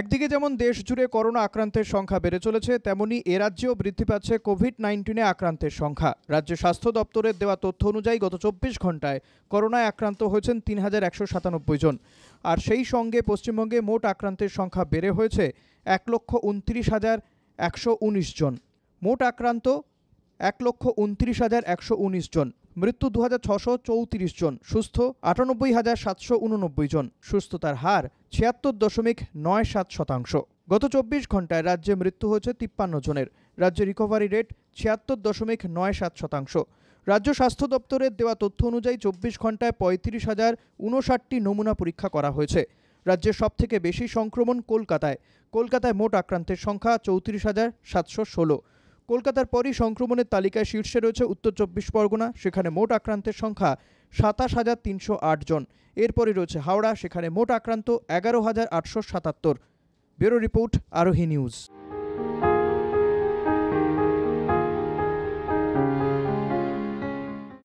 একদিকে যেমন দেশ জুড়ে করোনা আক্রান্তের সংখ্যা বেড়ে চলেছে তেমনি এ রাজ্যেও বৃদ্ধি পাচ্ছে কোভিড নাইন্টিনে আক্রান্তের সংখ্যা রাজ্য স্বাস্থ্য দপ্তরের দেওয়া তথ্য অনুযায়ী গত চব্বিশ ঘন্টায় করোনায় আক্রান্ত হয়েছেন তিন হাজার একশো সাতানব্বই জন আর সেই সঙ্গে পশ্চিমবঙ্গে মোট আক্রান্তের সংখ্যা বেড়ে হয়েছে এক লক্ষ উনত্রিশ হাজার একশো উনিশ জন মোট আক্রান্ত এক লক্ষ উনত্রিশ হাজার একশো উনিশ জন মৃত্যু দু জন সুস্থ আটানব্বই হাজার সাতশো জন সুস্থতার হার ছিয়াত্তর দশমিক নয় সাত শতাংশ গত চব্বিশ ঘন্টায় রাজ্যে মৃত্যু হয়েছে তিপ্পান্ন জনের রাজ্যে রিকভারি রেট ছিয়াত্তর দশমিক নয় সাত শতাংশ রাজ্য স্বাস্থ্য দপ্তরের দেওয়া তথ্য অনুযায়ী চব্বিশ ঘন্টায় পঁয়ত্রিশ হাজার উনষাটটি নমুনা পরীক্ষা করা হয়েছে রাজ্যের সবথেকে বেশি সংক্রমণ কলকাতায় কলকাতায় মোট আক্রান্তের সংখ্যা চৌত্রিশ হাজার সাতশো ষোলো কলকাতার পরই সংক্রমণের তালিকায় শীর্ষে রয়েছে উত্তর চব্বিশ পরগনা সেখানে মোট আক্রান্তের সংখ্যা সাতাশ হাজার তিনশো আট জন এরপরে রয়েছে হাওড়া সেখানে মোট আক্রান্ত এগারো হাজার আটশো সাতাত্তর ব্যুরো রিপোর্ট আরোহী নিউজ